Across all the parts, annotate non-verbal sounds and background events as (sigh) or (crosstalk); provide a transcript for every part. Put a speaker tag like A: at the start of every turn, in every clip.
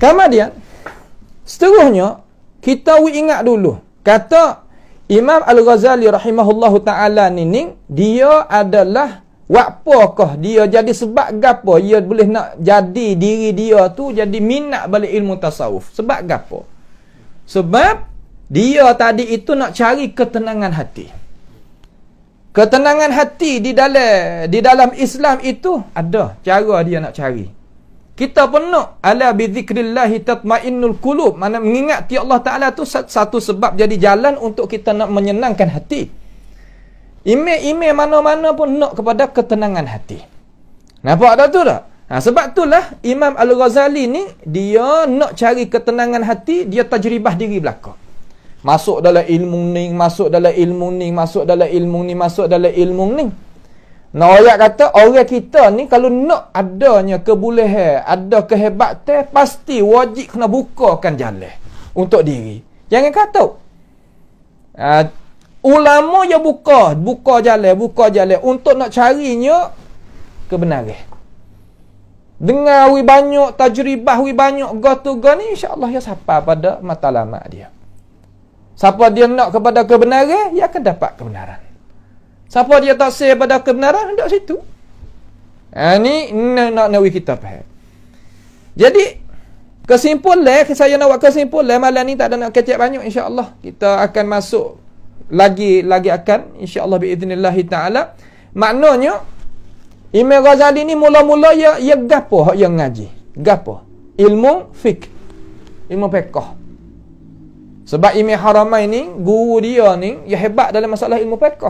A: Kemudian, seterusnya, kita ingat dulu. Kata Imam Al-Ghazali rahimahullahu ta'ala ni, dia adalah wakpokoh. Dia jadi sebab gapo. Dia boleh nak jadi diri dia tu jadi minat balik ilmu tasawuf. Sebab gapo. Sebab dia tadi itu nak cari ketenangan hati. Ketenangan hati di dalam di dalam Islam itu ada cara dia nak cari kita pun nak ala bi zikrillah tatmainnul qulub mana mengingat ti Allah taala tu satu sebab jadi jalan untuk kita nak menyenangkan hati ime-ime mana-mana pun nak kepada ketenangan hati nampak dah tu dah ha, sebab itulah Imam Al-Ghazali ni dia nak cari ketenangan hati dia tajribah diri belaka masuk dalam ilmu ni masuk dalam ilmu ni masuk dalam ilmu ni masuk dalam ilmu ni Nah, ayat kata orang kita ni kalau nak adanya kebolehan, ada kehebatan, pasti wajib kena bukakan jalan untuk diri. Jangan kata. Uh, ulama ya buka, buka jalan, buka jalan untuk nak carinya kebenaran. Dengar wi banyak tajribah wi banyak go tu go ni insyaallah ya siapa pada matlamat dia. Siapa dia nak kepada kebenaran, ya akan dapat kebenaran. Siapa dia tak say pada kebenaran Dekat situ Ini ha, nak nak kita faham Jadi Kesimpulan eh, Saya nak buat kesimpulan Malam ni tak ada nak kecep banyak InsyaAllah Kita akan masuk Lagi Lagi akan InsyaAllah Bi'idhinillah ta'ala Maknanya Imam Ghazali ni mula-mula ya ya gapo hak yang ngaji? Gapo? Ilmu fik. Ilmu fiqh. Sebab Imam Haramain ni guru dia ni ya hebat dalam masalah ilmu fiqh.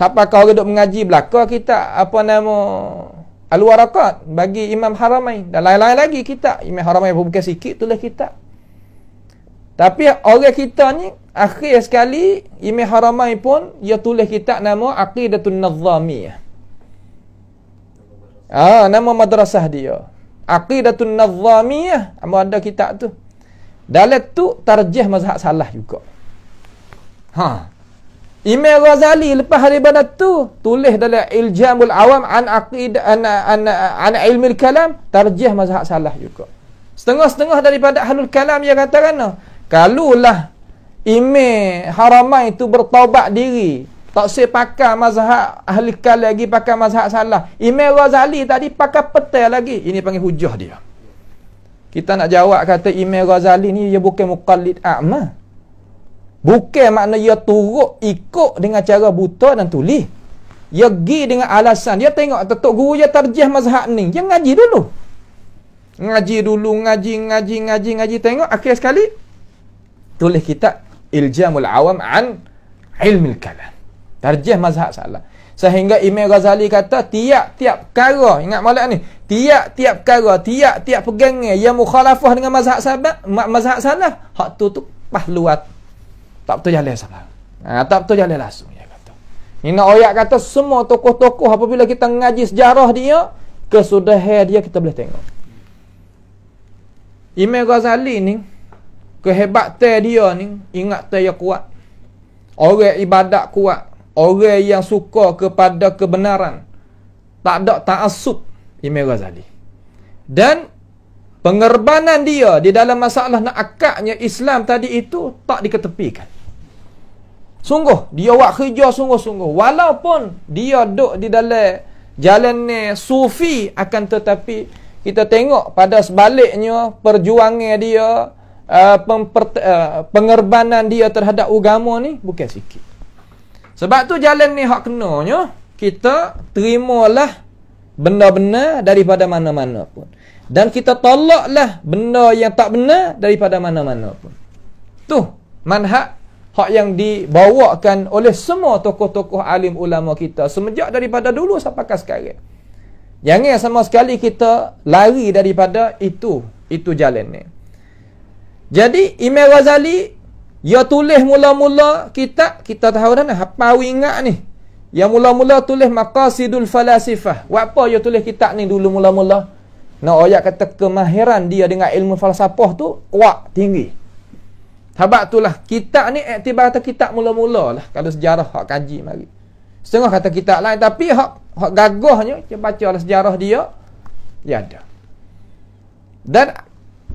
A: Siapa kau duduk mengaji belaka kita apa nama al-warakat bagi imam haramai dan lain-lain lagi kita imam haramai pun bukan sikit tulis kita. Tapi orang kita ni akhir sekali imam haramai pun dia tulis kita nama aqidatun nazamiyah. Ah nama madrasah dia. Aqidatun nazamiyah ambo ada kita tu. Dalam tu tarjih mazhab salah juga. Ha. Imam Ghazali lepas hari benda tu tulis dalam Iljamul Awam an aqid an an, an, an ilmil kalam tarjih mazhab salah juga. Setengah-setengah daripada ahlul kalam yang kata kan kalulah Ime haramai itu bertaubat diri tak sempat pakai mazhab ahli kalam lagi pakai mazhab salah. Imam Ghazali tadi pakai petai lagi. Ini panggil hujah dia. Kita nak jawab kata Imam Ghazali ni dia bukan muqallid a'ma. Ah, Bukan makna ia turut ikut dengan cara buta dan tuli. Ia pergi dengan alasan. Dia tengok tetuk guru dia terjah mazhab ni. Dia ngaji dulu. Ngaji dulu, ngaji, ngaji, ngaji, ngaji. Tengok akhir sekali. Tulis kitab Iljamul Awam an Ilmil Kalam. Terjah mazhab salah. Sehingga Imam Ghazali kata, tiap-tiap perkara, ingat malam ni, tiap-tiap perkara, tiap-tiap pegangan yang mukhalafah dengan mazhab sahabat, mazhab salah, hak tu tu pahluat tak betul jalan sebelah. Ha, tak betul jalan langsung dia kata. Ini oyak kata semua tokoh-tokoh apabila kita mengaji sejarah dia, kesudahan dia kita boleh tengok. Imam Ghazali ni kehebatan dia ni ingat tak dia kuat. Orang ibadat kuat, orang yang suka kepada kebenaran. Tak ada ta'assub Imam Ghazali. Dan pengorbanan dia di dalam masalah nak akadnya Islam tadi itu tak diketepikan. Sungguh dia buat kerja sungguh-sungguh walaupun dia duduk di dalam jalan ni sufi akan tetapi kita tengok pada sebaliknya perjuangan dia uh, pengorbanan dia terhadap agama ni bukan sikit. Sebab tu jalan ni hak kenanya kita terimalah benda-benda daripada mana-mana pun dan kita tolaklah benda yang tak benar daripada mana-mana pun. Tu manhaj hak yang dibawakan oleh semua tokoh-tokoh alim ulama kita semenjak daripada dulu sampai ke sekarang. Jangan sama sekali kita lari daripada itu, itu jalan ni. Jadi Imam Ghazali ia ya tulis mula-mula kita kita tahu dah nah apa ingat ni. Ya mula-mula tulis Maqasidul Falasifah. Apa ia ya tulis kitab ni dulu mula-mula? Nah, ayat kata kemahiran dia dengan ilmu falsafah tu kuat tinggi. Sebab itulah kitab ni aktibar kata kitab mula-mula lah kalau sejarah hak kaji mari. Setengah kata kitab lain tapi hak hak gagahnya kita baca lah sejarah dia dia ada. Dan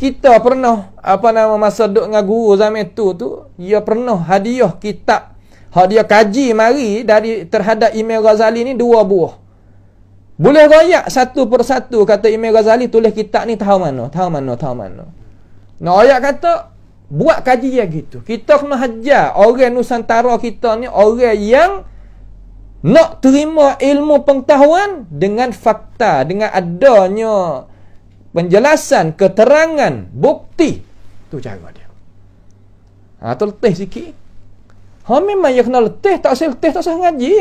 A: kita pernah apa nama masa duduk dengan guru zaman itu tu dia pernah hadiah kitab hak dia kaji mari dari terhadap Imam Ghazali ni dua buah. Boleh royak satu persatu kata Imam Ghazali tulis kitab ni tahu mana, tahu mana, tahu mana. Nak no, ayat kata Buat kaji kajian gitu. Kita kena hajar orang Nusantara kita ni orang yang nak terima ilmu pengetahuan dengan fakta, dengan adanya penjelasan, keterangan, bukti. Tu cara dia. Ha, tu letih sikit. Ha, memang dia kena letih. Tak usah letih, tak usah ngaji.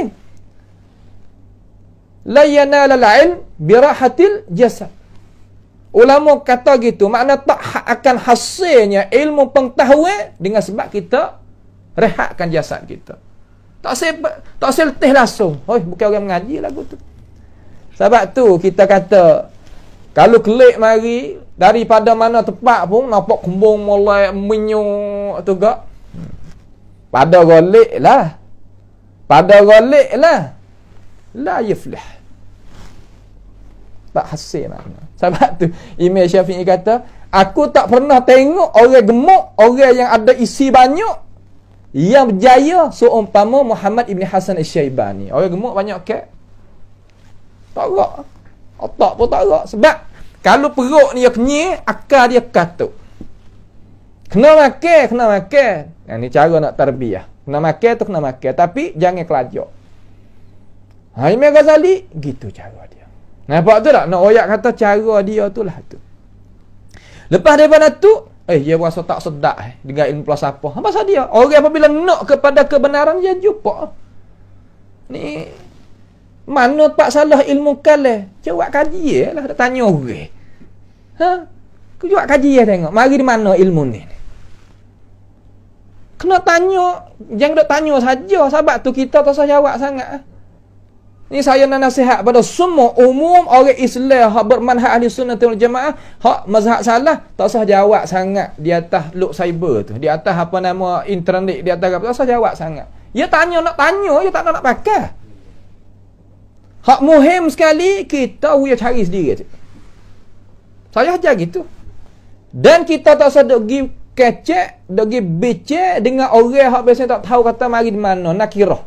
A: Layana lal'il birahatil jasad. Ulama kata gitu, makna tak ha- akan hasilnya ilmu pengetahuan dengan sebab kita rehatkan jasad kita. Tak hasil, tak hasil letih langsung. Hoi, bukan orang mengaji lagu tu. Sebab tu kita kata, kalau kelik mari, daripada mana tempat pun, nampak kumbung mulai menyuk tu gak. Pada golik lah. Pada golik lah. La yiflih tak hasil makna. Sebab tu Imam Syafi'i kata, aku tak pernah tengok orang gemuk, orang yang ada isi banyak yang berjaya seumpama Muhammad Ibn Hasan Al-Syaiban Orang gemuk banyak ke? Tak rak. Otak pun tak rak. Sebab kalau perut ni dia kenyir, akal dia katuk. Kena makan, kena makan. ini ni cara nak terbiah. Kena makan tu kena makan. Tapi jangan kelajak. Ha, Imam Ghazali, gitu cara dia. Nampak tu tak? Nak oyak kata cara dia tu lah tu. Lepas daripada tu, eh dia rasa tak sedap eh, dengan ilmu plus apa. Apa ha, pasal dia? Orang apabila nak kepada kebenaran dia jumpa. Ni mana tak salah ilmu kalah? Eh? Cuba kaji je eh, lah. Tak tanya orang. Ha? Cuba kaji je tengok. Mari di mana ilmu ni? Kena tanya. Jangan duk tanya saja. Sebab tu kita tak usah jawab sangat. Ha? Ini saya nak nasihat pada semua umum orang Islam hak bermanhaj ahli sunnah wal jamaah, hak mazhab salah, tak usah jawab sangat di atas lok cyber tu, di atas apa nama internet, di atas apa, tak usah jawab sangat. Ya tanya nak tanya, ya tak nak nak pakai. Hak muhim sekali kita uya cari sendiri. Cik. Saya ajar gitu. Dan kita tak usah duk pergi kecek, duk pergi becek dengan orang yang biasanya tak tahu kata mari di mana, nak kira.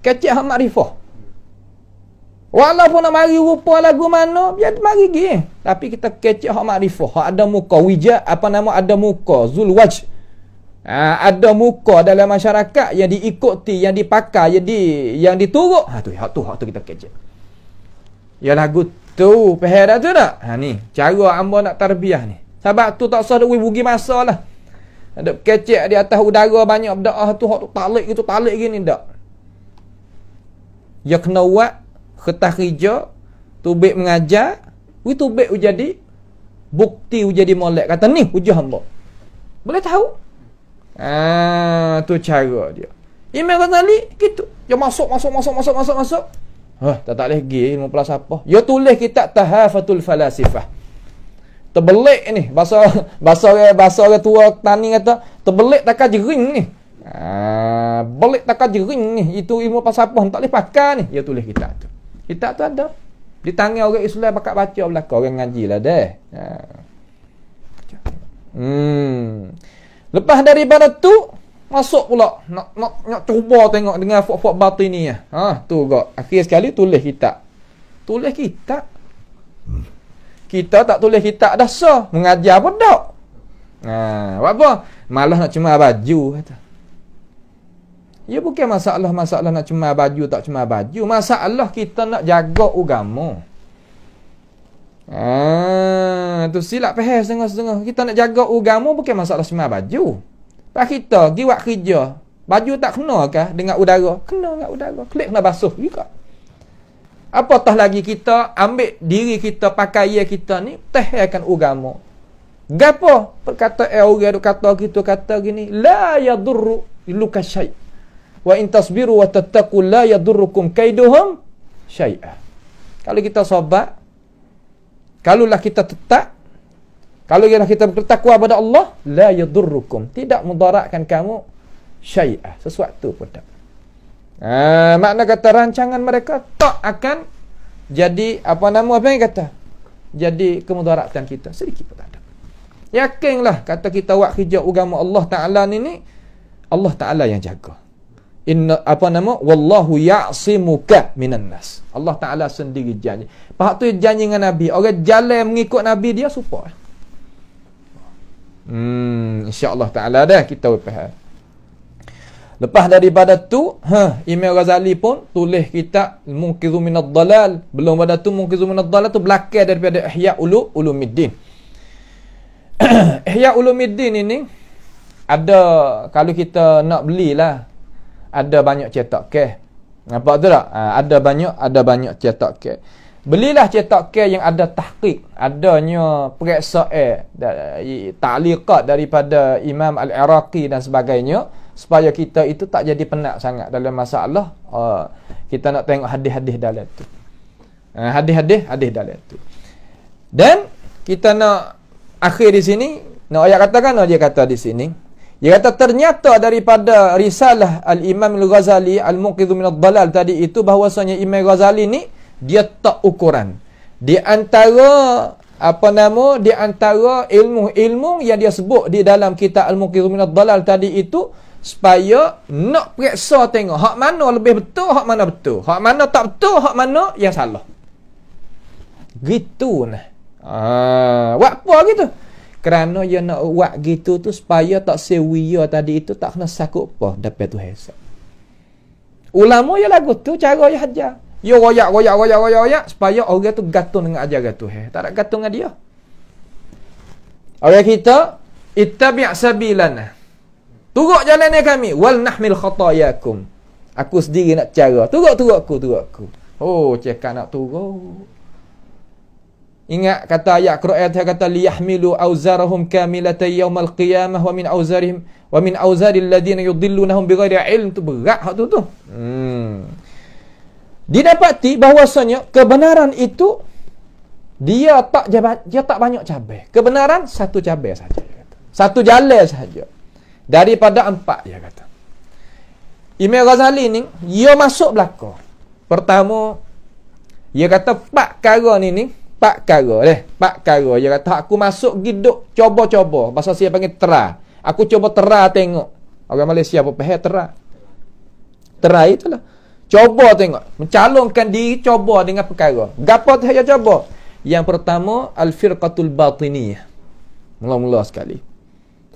A: Kecek hak makrifah. Walaupun nak mari rupa lagu mana, biar dia mari pergi. Tapi kita kecik hak makrifah. Hak ada muka wijak, apa nama ada muka, zulwaj. Ha, ada muka dalam masyarakat yang diikuti, yang dipakai, yang, di, yang dituruk. Ha, tu, hak tu, hak tu kita kecik. Ya lagu tu, pehera tu tak? Ha, ni, cara ambo nak tarbiah ni. Sebab tu tak usah duit bugi masa lah. Ada kecik di atas udara banyak berdoa ah, tu, hak tu talik gitu, talik gini tak? Ya kena buat kertas kerja tubik mengajar wi tubik ujadi, bukti ujadi molek kata ni hujah Allah boleh tahu ah tu cara dia Imam Ghazali gitu dia masuk masuk masuk masuk masuk masuk Huh, ha, tak tak boleh pergi ilmu pelas apa. Dia tulis kitab Tahafatul Falasifah. Terbelik ni. Bahasa bahasa orang bahasa orang tua tani kata, terbelik takkan jering ni. Ah, ha, belik takkan jering ni. Itu ilmu pelas apa tak boleh pakai ni. Dia tulis kitab tu. Kitab eh, tu ada. Dia tanya orang Islam pakat baca belakang orang ngaji lah deh. Ha. Hmm. Lepas daripada tu masuk pula nak nak nak cuba tengok dengan fuk-fuk batin ni ah. Ya. Ha, tu gak. Akhir sekali tulis kitab. Tulis kitab. Kita tak tulis kitab dah sah. Mengajar pun tak. Ha, apa? Malah nak cuma baju kata. Ia ya, bukan masalah-masalah nak cemar baju tak cemar baju. Masalah kita nak jaga agama. Ah, tu silap faham setengah-setengah. Kita nak jaga agama bukan masalah cemar baju. Pak kita pergi buat kerja, baju tak kena ke dengan udara? Kena dengan udara. Kelik kena basuh juga. Apatah lagi kita ambil diri kita, pakai ya kita ni, teh akan agama. Gapo perkataan eh, orang duk kata gitu kata gini, la yadurru luka syai' wa in tasbiru wa tattaqu la yadurrukum kaiduhum syai'a. Kalau kita sabar, kalau lah kita tetap, kalau lah kita bertakwa kepada Allah, la yadurrukum, tidak mudaratkan kamu syai'a, sesuatu pun tak. Ah, makna kata rancangan mereka tak akan jadi apa nama apa yang kata? Jadi kemudaratan kita sedikit pun tak ada. Yakinlah kata kita buat kerja agama Allah Taala ni ni Allah Ta'ala yang jaga. In apa nama wallahu ya'simuka minan nas Allah taala sendiri janji pak tu janji dengan nabi orang jalan mengikut nabi dia serupa hmm insyaallah taala dah kita faham lepas daripada tu ha email Ghazali pun tulis kita munkizu minad dalal belum pada tu munkizu minad dalal tu belakang daripada ihya ulu ulumuddin (coughs) ihya ulumuddin ini ada kalau kita nak belilah ada banyak cetak ke. Nampak tu tak? Ha, ada banyak, ada banyak cetak ke. Belilah cetak ke yang ada tahqiq, adanya periksa eh, ta'liqat daripada Imam Al-Iraqi dan sebagainya supaya kita itu tak jadi penat sangat dalam masalah uh, kita nak tengok hadis-hadis dalam tu. Ha, hadis-hadis, uh, hadis dalam tu. Dan kita nak akhir di sini, nak ayat katakan, dia kata di sini, dia kata ternyata daripada risalah Al-Imam Al-Ghazali Al-Muqidhu Min Al-Dalal tadi itu bahawasanya Imam Ghazali ni dia tak ukuran. Di antara apa nama di antara ilmu-ilmu yang dia sebut di dalam kitab Al-Muqidhu Min Al-Dalal tadi itu supaya nak periksa tengok hak mana lebih betul, hak mana betul. Hak mana tak betul, hak mana yang salah. Gitu nah. Ah, uh, apa gitu? kerana ia nak buat gitu tu supaya tak sewi tadi itu tak kena sakut apa dapat tu hesap ulama ya lagu tu cara ya haja ya royak royak royak royak royak supaya orang tu gatun dengan ajaran tu he. tak ada gantung dengan dia orang kita ittabi' sabilana turuk jalan ni kami wal nahmil khatayakum aku sendiri nak cara turuk turuk aku turuk aku oh cekak nak turuk Ingat kata ayat Quran dia kata liyahmilu awzarahum kamilatan yawmal qiyamah wa min awzarihim wa min awzaril ladina yudhillunahum bighairi ilm tu berat hak tu tu. Hmm. Didapati bahwasanya kebenaran itu dia tak jabat, dia tak banyak cabai. Kebenaran satu cabai saja. Satu jalan saja. Daripada empat dia kata. Imam Ghazali ni dia masuk belaka. Pertama dia kata empat perkara ni ni Pak kara leh. Pak kara. Dia kata aku masuk pergi duduk cuba-cuba. Bahasa saya panggil tera. Aku cuba tera tengok. Orang Malaysia apa pahal tera. Tera itulah. Cuba tengok. Mencalonkan diri cuba dengan perkara. Gapa tu saya cuba? Yang pertama, Al-Firqatul Batiniyah. Mula-mula sekali.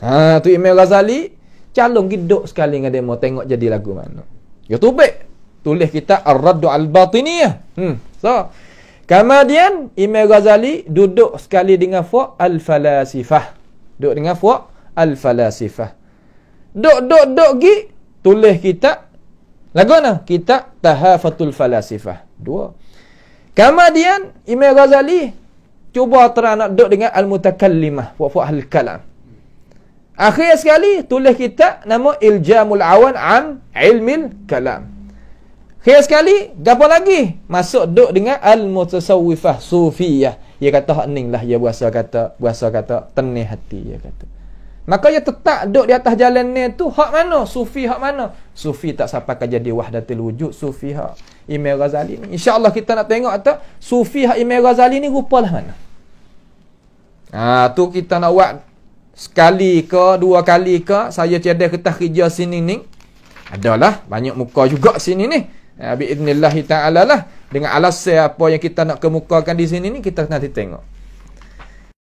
A: Ha, tu Imam Ghazali. Calon pergi duduk sekali dengan demo. Tengok jadi lagu mana. YouTube. Ya, tu Tulis kita Ar-Raddu Al-Batiniyah. Hmm. So, Kemudian Imam Ghazali duduk sekali dengan fuq al-falasifah. Duduk dengan fuq al-falasifah. Duk duk duk gi tulis kitab lagu mana? Kitab Tahafatul Falasifah. Dua. Kemudian Imam Ghazali cuba terang nak duduk dengan al-mutakallimah, fuq-fuq al-kalam. Akhir sekali tulis kitab nama Iljamul Awan an Ilmil Kalam. Khair sekali, gapo lagi? Masuk duk dengan al-mutasawwifah sufiyah. Dia kata hak ning lah dia berasa kata, berasa kata tenih hati dia kata. Maka dia tetap duk di atas jalan ni tu hak mana? Sufi hak mana? Sufi tak sampai ke jadi wahdatul wujud sufi hak Imam Ghazali ni. Insya-Allah kita nak tengok atau sufi hak Imam Ghazali ni rupalah mana. Ha, tu kita nak buat sekali ke dua kali ke saya tiada kertas kerja sini ni. Adalah banyak muka juga sini ni. Ya, eh, Biiznillah ta'ala lah. Dengan alasan apa yang kita nak kemukakan di sini ni, kita nanti tengok.